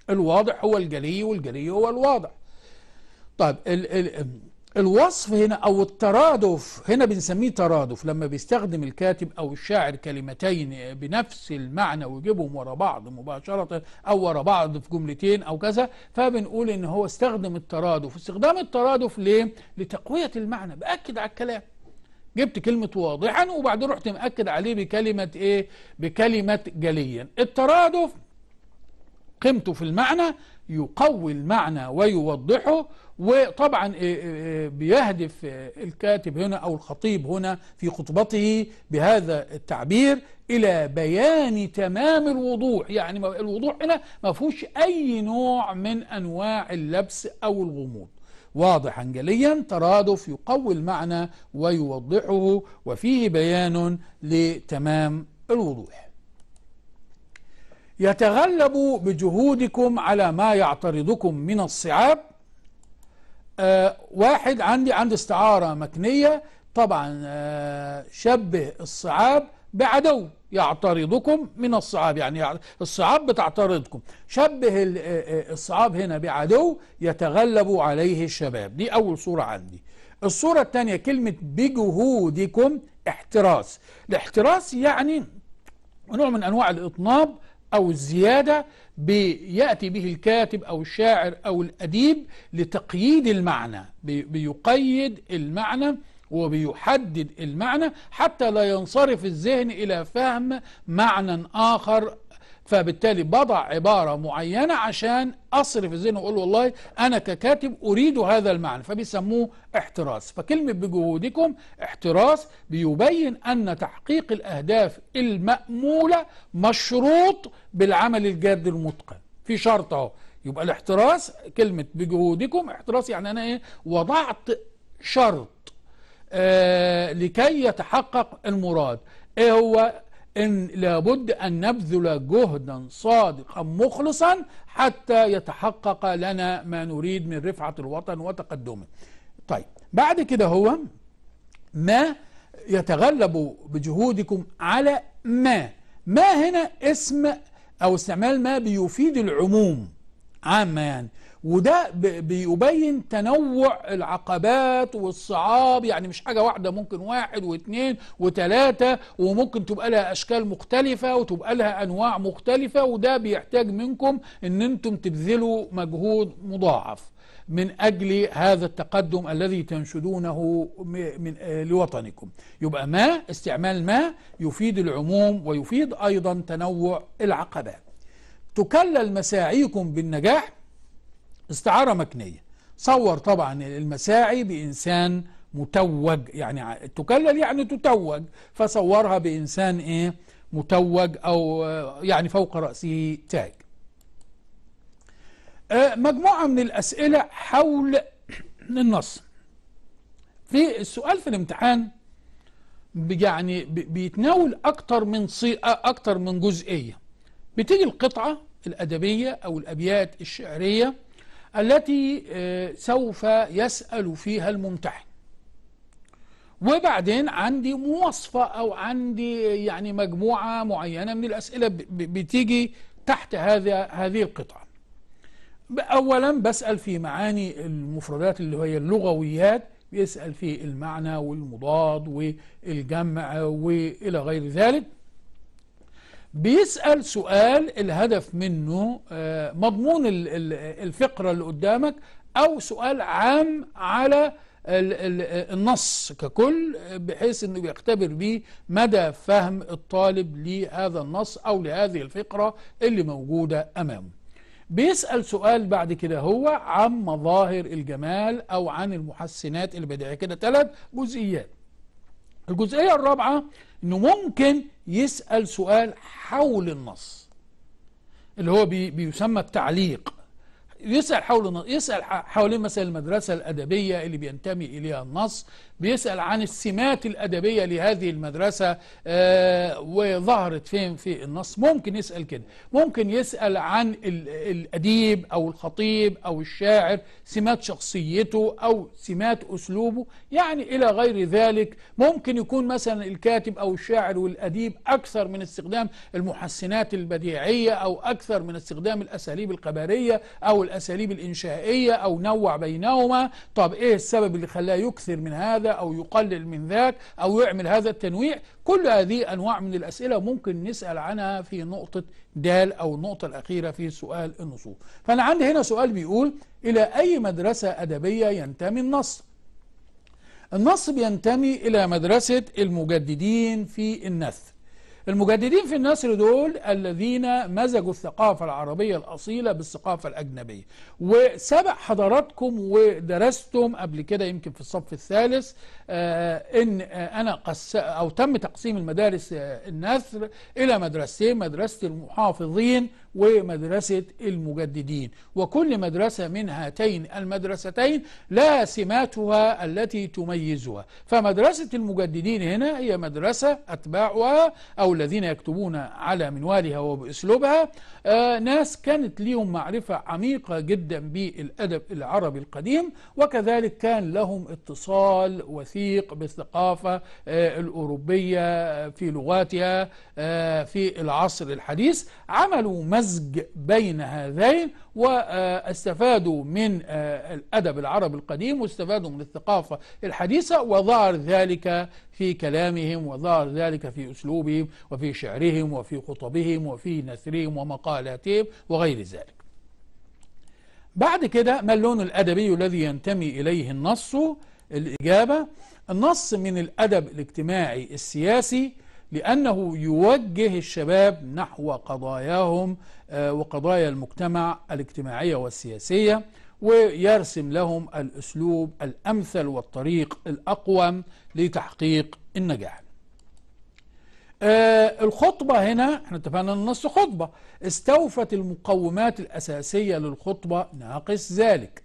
Speaker 1: الواضح هو الجلي والجلي هو الواضح طيب ال ال الوصف هنا أو الترادف هنا بنسميه ترادف لما بيستخدم الكاتب أو الشاعر كلمتين بنفس المعنى ويجيبهم ورا بعض مباشرة أو ورا بعض في جملتين أو كذا فبنقول إن هو استخدم الترادف استخدام الترادف ليه؟ لتقوية المعنى بأكد على الكلام جبت كلمة واضحا وبعدين رحت مأكد عليه بكلمة إيه؟ بكلمة جليا الترادف قيمته في المعنى يقوي المعنى ويوضحه وطبعا آه، آه، آه، بيهدف الكاتب هنا أو الخطيب هنا في خطبته بهذا التعبير إلى بيان تمام الوضوح يعني الوضوح هنا ما فيهوش أي نوع من أنواع اللبس أو الغموض واضحا جليا ترادف يقوي المعنى ويوضحه وفيه بيان لتمام الوضوح يتغلب بجهودكم على ما يعترضكم من الصعاب آه واحد عندي عند استعارة مكنية طبعا آه شبه الصعاب بعدو يعترضكم من الصعاب يعني الصعاب بتعترضكم شبه آه، آه، الصعاب هنا بعدو يتغلب عليه الشباب دي أول صورة عندي الصورة الثانية كلمة بجهودكم احتراس الاحتراس يعني نوع من أنواع الإطناب أو الزيادة بيأتي به الكاتب أو الشاعر أو الأديب لتقييد المعنى بيقيد المعنى وبيحدد المعنى حتى لا ينصرف الذهن إلى فهم معنى آخر فبالتالي بضع عبارة معينة عشان أصرف الذهن وأقول والله أنا ككاتب أريد هذا المعنى فبيسموه احتراس فكلمة بجهودكم احتراس بيبين أن تحقيق الأهداف المأمولة مشروط بالعمل الجاد المتقن في شرط اهو يبقى الاحتراس كلمة بجهودكم احتراس يعني أنا إيه وضعت شرط آه لكي يتحقق المراد إيه هو إن لابد أن نبذل جهدا صادقا مخلصا حتى يتحقق لنا ما نريد من رفعة الوطن وتقدمه طيب بعد كده هو ما يتغلب بجهودكم على ما ما هنا اسم أو استعمال ما بيفيد العموم عامة يعني وده بيبين تنوع العقبات والصعاب يعني مش حاجة واحدة ممكن واحد واثنين وثلاثة وممكن تبقى لها أشكال مختلفة وتبقى لها أنواع مختلفة وده بيحتاج منكم أن أنتم تبذلوا مجهود مضاعف من أجل هذا التقدم الذي تنشدونه من لوطنكم يبقى ما استعمال ما يفيد العموم ويفيد أيضا تنوع العقبات تكلل مساعيكم بالنجاح استعارة مكنية صور طبعا المساعي بإنسان متوج يعني تكلل يعني تتوج فصورها بإنسان إيه متوج أو آه، يعني فوق رأسه تاج آه، مجموعة من الأسئلة حول النص في السؤال في الامتحان يعني بيتناول أكتر من صي أكتر من جزئية بتيجي القطعة الأدبية أو الأبيات الشعرية التي آه، سوف يسأل فيها الممتحن وبعدين عندي مواصفة أو عندي يعني مجموعة معينة من الأسئلة بتيجي تحت هذا هذه القطعة أولا بسأل في معاني المفردات اللي هي اللغويات بيسأل في المعنى والمضاد والجمع وإلى غير ذلك بيسأل سؤال الهدف منه آه، مضمون الفقرة اللي قدامك أو سؤال عام على النص ككل بحيث انه بيختبر بيه مدى فهم الطالب لهذا النص او لهذه الفقره اللي موجوده امامه. بيسال سؤال بعد كده هو عن مظاهر الجمال او عن المحسنات اللي كده ثلاث جزئيات. الجزئيه الرابعه انه ممكن يسال سؤال حول النص اللي هو بي بيسمى التعليق يسال حول النص يسال حوالين مثلا المدرسه الادبيه اللي بينتمي اليها النص بيسأل عن السمات الأدبية لهذه المدرسة آه، وظهرت فين في النص ممكن يسأل كده ممكن يسأل عن الأديب أو الخطيب أو الشاعر سمات شخصيته أو سمات أسلوبه يعني إلى غير ذلك ممكن يكون مثلا الكاتب أو الشاعر والأديب أكثر من استخدام المحسنات البديعية أو أكثر من استخدام الأساليب القبرية أو الأساليب الإنشائية أو نوع بينهما طب إيه السبب اللي خلاه يكثر من هذا هذا أو يقلل من ذاك أو يعمل هذا التنويع كل هذه أنواع من الأسئلة ممكن نسأل عنها في نقطة دال أو النقطة الأخيرة في سؤال النصوص فأنا عندي هنا سؤال بيقول إلى أي مدرسة أدبية ينتمي النص النص بينتمي إلى مدرسة المجددين في النثر المجددين في النصر دول الذين مزجوا الثقافة العربية الأصيلة بالثقافة الأجنبية وسبق حضراتكم ودرستم قبل كده يمكن في الصف الثالث آه، ان آه، انا قس او تم تقسيم المدارس آه، النثر الى مدرستين مدرسه المحافظين ومدرسه المجددين وكل مدرسه من هاتين المدرستين لها سماتها التي تميزها فمدرسه المجددين هنا هي مدرسه اتباعها او الذين يكتبون على منوالها وباسلوبها ناس كانت ليهم معرفه عميقه جدا بالادب العربي القديم وكذلك كان لهم اتصال وثيق التوثيق بالثقافة آه، الأوروبية آه، في لغاتها آه، في العصر الحديث عملوا مزج بين هذين واستفادوا من الأدب العربي القديم واستفادوا من الثقافة الحديثة وظهر ذلك في كلامهم وظهر ذلك في أسلوبهم وفي شعرهم وفي خطبهم وفي نثرهم ومقالاتهم وغير ذلك بعد كده ما اللون الأدبي الذي ينتمي إليه النص؟ الإجابة النص من الأدب الاجتماعي السياسي لأنه يوجه الشباب نحو قضاياهم آه، وقضايا المجتمع الاجتماعية والسياسية ويرسم لهم الأسلوب الأمثل والطريق الأقوم لتحقيق النجاح آه، الخطبة هنا احنا اتفقنا ان النص خطبة استوفت المقومات الأساسية للخطبة ناقص ذلك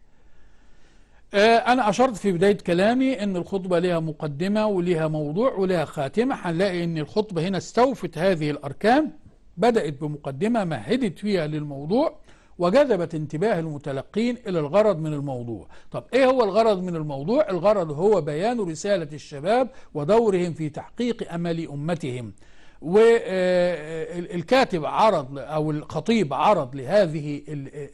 Speaker 1: آه، أنا أشرت في بداية كلامي أن الخطبة لها مقدمة ولها موضوع ولها خاتمة هنلاقي أن الخطبة هنا استوفت هذه الأركان بدأت بمقدمة مهدت فيها للموضوع وجذبت انتباه المتلقين إلى الغرض من الموضوع طب إيه هو الغرض من الموضوع؟ الغرض هو بيان رسالة الشباب ودورهم في تحقيق أمل أمتهم والكاتب آه، عرض أو الخطيب عرض لهذه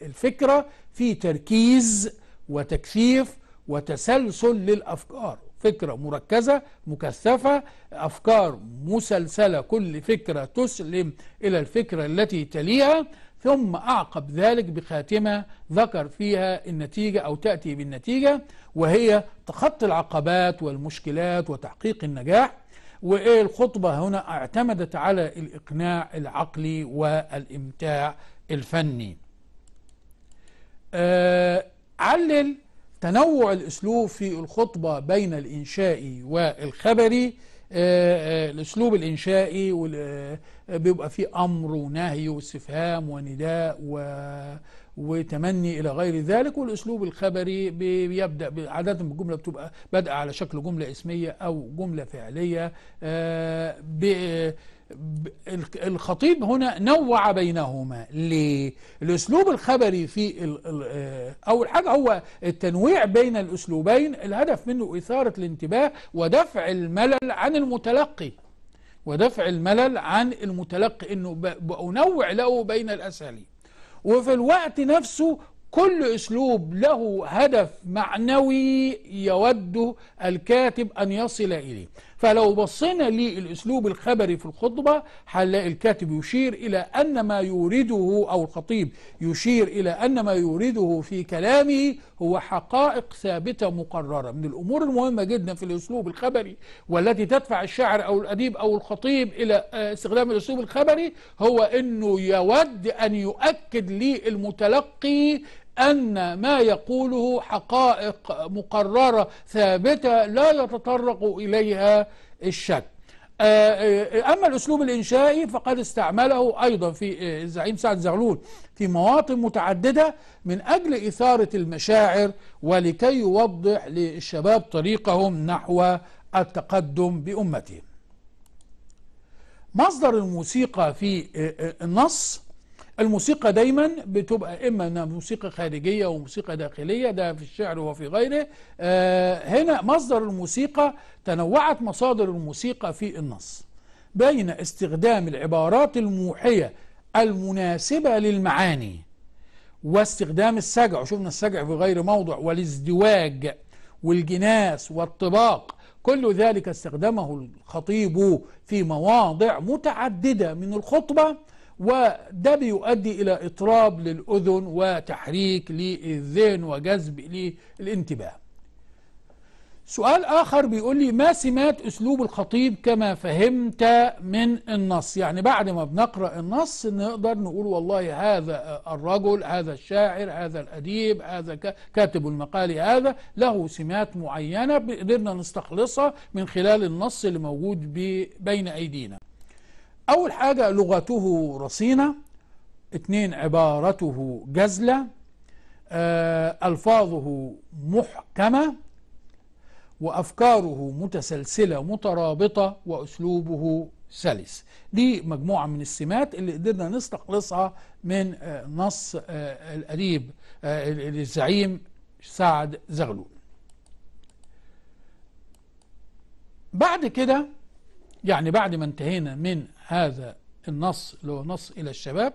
Speaker 1: الفكرة في تركيز وتكثيف وتسلسل للأفكار فكرة مركزة مكثفة أفكار مسلسلة كل فكرة تسلم إلى الفكرة التي تليها ثم أعقب ذلك بخاتمة ذكر فيها النتيجة أو تأتي بالنتيجة وهي تخطي العقبات والمشكلات وتحقيق النجاح وإيه الخطبة هنا اعتمدت على الإقناع العقلي والإمتاع الفني آه علل تنوع الأسلوب في الخطبة بين الإنشائي والخبري آه، آه، الأسلوب الإنشائي آه، بيبقى فيه أمر ونهي واستفهام ونداء و وتمني إلى غير ذلك والأسلوب الخبري بيبدأ عادة الجملة بتبقى بادئة على شكل جملة اسمية أو جملة فعلية الخطيب هنا نوع بينهما ليه؟ الأسلوب الخبري في آه، أول حاجة هو التنويع بين الأسلوبين الهدف منه إثارة الانتباه ودفع الملل عن المتلقي ودفع الملل عن المتلقي أنه بنوع له بين الأساليب وفي الوقت نفسه كل أسلوب له هدف معنوي يود الكاتب أن يصل إليه فلو بصينا للأسلوب الخبري في الخطبة هنلاقي الكاتب يشير إلى أن ما يورده أو الخطيب يشير إلى أن ما يورده في كلامه هو حقائق ثابتة مقررة من الأمور المهمة جدا في الأسلوب الخبري والتي تدفع الشاعر أو الأديب أو الخطيب إلى آه، استخدام الأسلوب الخبري هو أنه يود أن يؤكد للمتلقي أن ما يقوله حقائق مقررة ثابتة لا يتطرق إليها الشك آه، آه، أما الأسلوب الإنشائي فقد استعمله أيضا في الزعيم آه، سعد زغلول في مواطن متعددة من أجل إثارة المشاعر ولكي يوضح للشباب طريقهم نحو التقدم بأمتهم مصدر الموسيقى في النص الموسيقى دايما بتبقى اما انها موسيقى خارجيه وموسيقى داخليه ده في الشعر وفي غيره آه، هنا مصدر الموسيقى تنوعت مصادر الموسيقى في النص بين استخدام العبارات الموحيه المناسبه للمعاني واستخدام السجع وشفنا السجع في غير موضع والازدواج والجناس والطباق كل ذلك استخدمه الخطيب في مواضع متعدده من الخطبه وده بيؤدي إلى إطراب للأذن وتحريك للذهن وجذب للانتباه سؤال آخر بيقول لي ما سمات أسلوب الخطيب كما فهمت من النص يعني بعد ما بنقرأ النص نقدر نقول والله هذا الرجل هذا الشاعر هذا الأديب هذا كاتب المقال هذا له سمات معينة قدرنا نستخلصها من خلال النص اللي موجود بين أيدينا أول حاجة لغته رصينة اتنين عبارته جزلة آه ألفاظه محكمة وأفكاره متسلسلة مترابطة وأسلوبه سلس دي مجموعة من السمات اللي قدرنا نستخلصها من آه نص آه الأديب آه، الزعيم سعد زغلول بعد كده يعني بعد ما انتهينا من هذا النص اللي هو نص إلى الشباب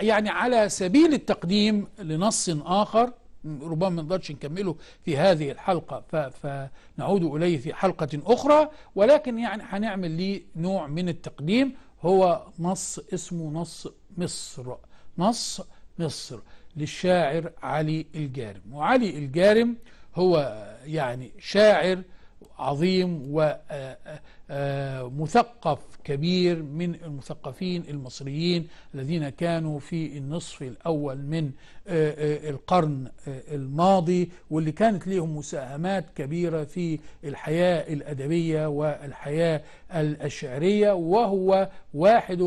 Speaker 1: يعني على سبيل التقديم لنص آخر ربما ما نقدرش نكمله في هذه الحلقة فنعود إليه في حلقة أخرى ولكن يعني هنعمل ليه نوع من التقديم هو نص اسمه نص مصر نص مصر للشاعر علي الجارم وعلي الجارم هو يعني شاعر عظيم و آه، مثقف كبير من المثقفين المصريين الذين كانوا في النصف الأول من آه، آه، القرن الماضي واللي كانت لهم مساهمات كبيرة في الحياة الأدبية والحياة الشعرية وهو واحد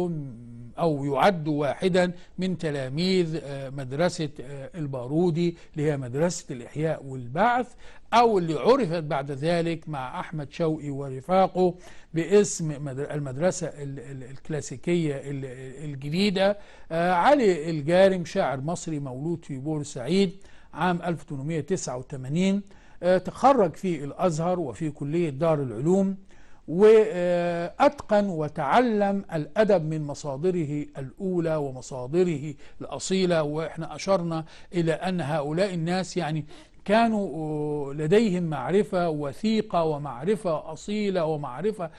Speaker 1: أو يعد واحدا من تلاميذ آه، مدرسة آه، البارودي اللي هي مدرسة الإحياء والبعث أو اللي عرفت بعد ذلك مع أحمد شوقي ورفاقه باسم المدرسة الكلاسيكية الجديدة آه، علي الجارم شاعر مصري مولود في بورسعيد عام 1889 تخرج في الأزهر وفي كلية دار العلوم وأتقن وتعلم الأدب من مصادره الأولى ومصادره الأصيلة وإحنا أشرنا إلى أن هؤلاء الناس يعني كانوا لديهم معرفة وثيقة ومعرفة أصيلة ومعرفة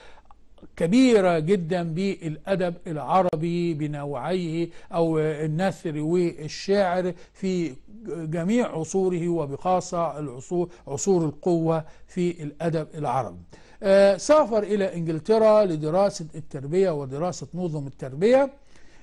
Speaker 1: كبيرة جدا بالأدب العربي بنوعيه أو النثر والشعر في جميع عصوره وبخاصة عصور القوة في الأدب العربي آه، سافر إلى إنجلترا لدراسة التربية ودراسة نظم التربية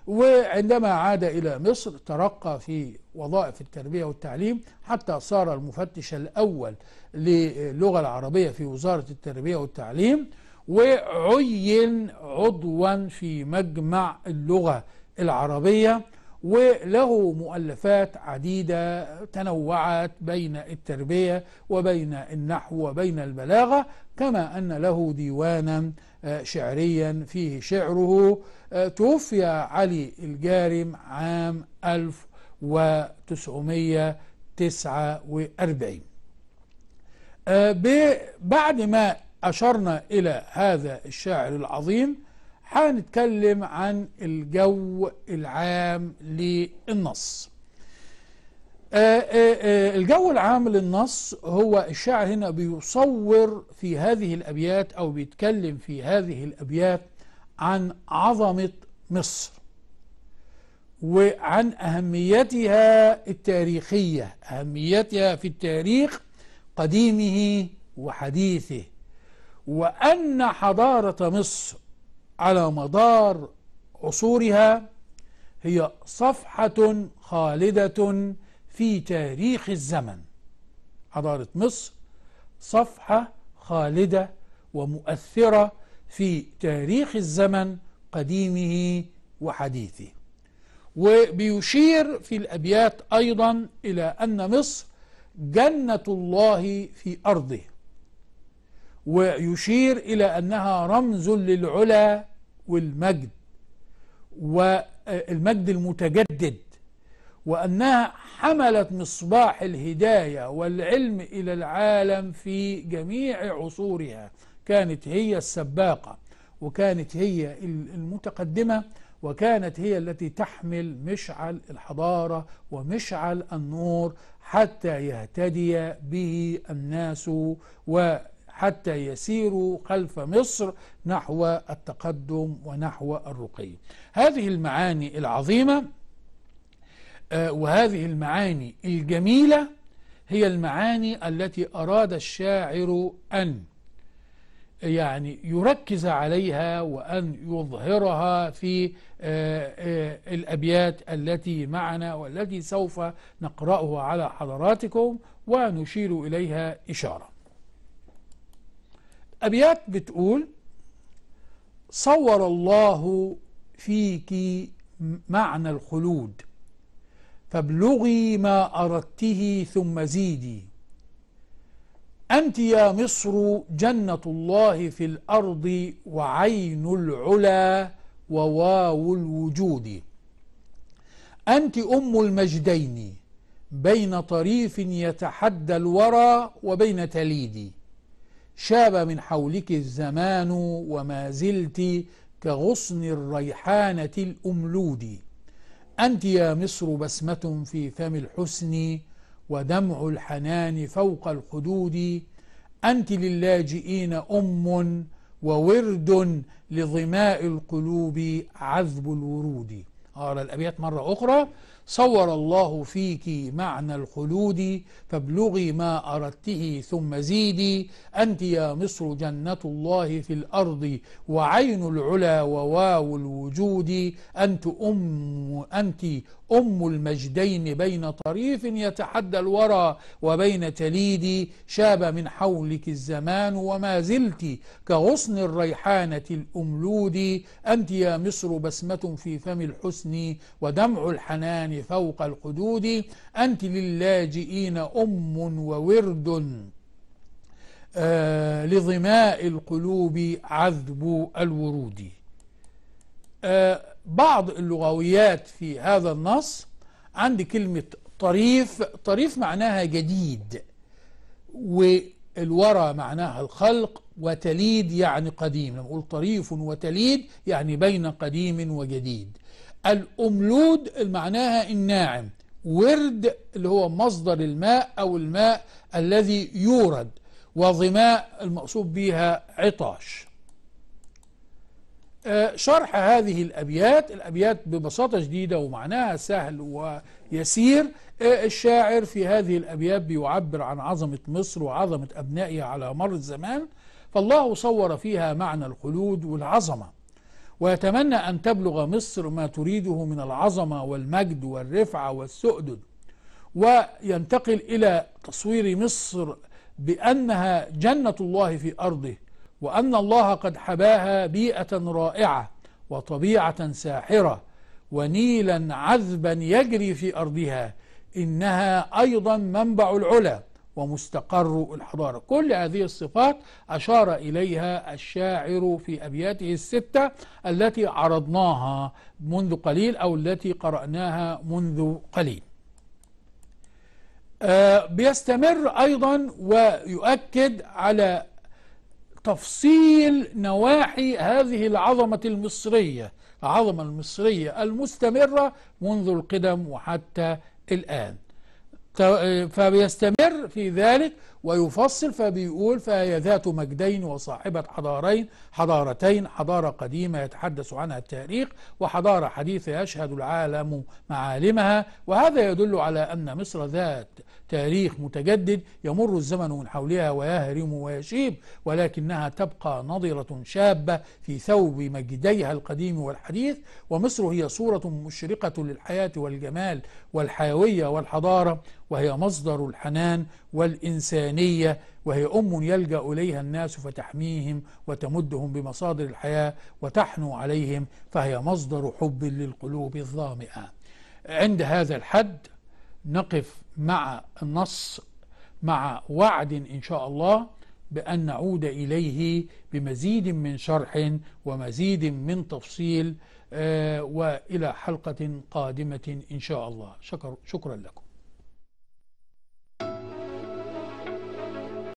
Speaker 1: وعندما عاد إلى مصر ترقى في وظائف التربية والتعليم حتى صار المفتش الأول للغة العربية في وزارة التربية والتعليم وعين عضوا في مجمع اللغة العربية وله مؤلفات عديدة تنوعت بين التربية وبين النحو وبين البلاغة كما أن له ديوانا آه، شعريا فيه شعره آه، توفي علي الجارم عام 1949 آه، بعد ما أشرنا إلى هذا الشاعر العظيم هنتكلم عن الجو العام للنص آه، آه، آه، الجو العام للنص هو الشاعر هنا بيصور في هذه الأبيات أو بيتكلم في هذه الأبيات عن عظمة مصر وعن أهميتها التاريخية أهميتها في التاريخ قديمه وحديثه وأن حضارة مصر على مدار عصورها هي صفحة خالدة في تاريخ الزمن حضارة مصر صفحة خالدة ومؤثرة في تاريخ الزمن قديمه وحديثه وبيشير في الأبيات أيضا إلى أن مصر جنة الله في أرضه ويشير إلى أنها رمز للعلا والمجد والمجد المتجدد وأنها حملت مصباح الهداية والعلم إلى العالم في جميع عصورها كانت هي السباقة وكانت هي المتقدمة وكانت هي التي تحمل مشعل الحضارة ومشعل النور حتى يهتدي به الناس وحتى يسيروا خلف مصر نحو التقدم ونحو الرقي هذه المعاني العظيمة آه، وهذه المعاني الجميلة هي المعاني التي أراد الشاعر أن يعني يركز عليها وأن يظهرها في آه، آه، الأبيات التي معنا والتي سوف نقرأها على حضراتكم ونشير إليها إشارة أبيات بتقول صور الله فيك معنى الخلود فابلغي ما أردته ثم زيدي أنت يا مصر جنة الله في الأرض وعين العلا وواو الوجود أنت أم المجدين بين طريف يتحدى الورى وبين تليدي شاب من حولك الزمان وما زلت كغصن الريحانة الأملود أنت يا مصر بسمة في فم الحسن ودمع الحنان فوق الخدود أنت للاجئين أم وورد لظماء القلوب عذب الورود أرى الأبيات مرة أخرى صور الله فيك معنى الخلود فابلغي ما أردته ثم زيدي أنت يا مصر جنة الله في الأرض وعين العلا وواو الوجود أنت أم, أنت أم المجدين بين طريف يتحدى الورى وبين تليدي شاب من حولك الزمان وما زلت كغصن الريحانة الأملود أنت يا مصر بسمة في فم الحسن ودمع الحنان فوق الحدود أنت للاجئين أم وورد آه لظماء القلوب عذب الورود آه بعض اللغويات في هذا النص عند كلمة طريف طريف معناها جديد والورى معناها الخلق وتليد يعني قديم لما أقول طريف وتليد يعني بين قديم وجديد الأملود معناها الناعم ورد اللي هو مصدر الماء أو الماء الذي يورد وظماء المقصود بها عطاش آه، شرح هذه الأبيات الأبيات ببساطة شديدة ومعناها سهل ويسير آه، الشاعر في هذه الأبيات بيعبر عن عظمة مصر وعظمة أبنائها على مر الزمان فالله صور فيها معنى الخلود والعظمة ويتمنى أن تبلغ مصر ما تريده من العظمة والمجد والرفعة والسؤدد وينتقل إلى تصوير مصر بأنها جنة الله في أرضه وأن الله قد حباها بيئة رائعة وطبيعة ساحرة ونيلا عذبا يجري في أرضها إنها أيضا منبع العلا ومستقر الحضارة كل هذه الصفات أشار إليها الشاعر في أبياته الستة التي عرضناها منذ قليل أو التي قرأناها منذ قليل آه بيستمر أيضا ويؤكد على تفصيل نواحي هذه العظمة المصرية العظمة المصرية المستمرة منذ القدم وحتى الآن فبيستمر في ذلك ويفصل فبيقول فهي ذات مجدين وصاحبة حضارين حضارتين حضارة قديمة يتحدث عنها التاريخ وحضارة حديثة يشهد العالم معالمها وهذا يدل على أن مصر ذات تاريخ متجدد يمر الزمن من حولها ويهرم ويشيب ولكنها تبقى نضرة شابة في ثوب مجديها القديم والحديث ومصر هي صورة مشرقة للحياة والجمال والحيوية والحضارة وهي مصدر الحنان والإنسانية وهي أم يلجأ إليها الناس فتحميهم وتمدهم بمصادر الحياة وتحنو عليهم فهي مصدر حب للقلوب الظامئة عند هذا الحد نقف مع النص مع وعد إن شاء الله بأن نعود إليه بمزيد من شرح ومزيد من تفصيل آه، وإلى حلقة قادمة إن شاء الله شكر شكرا لكم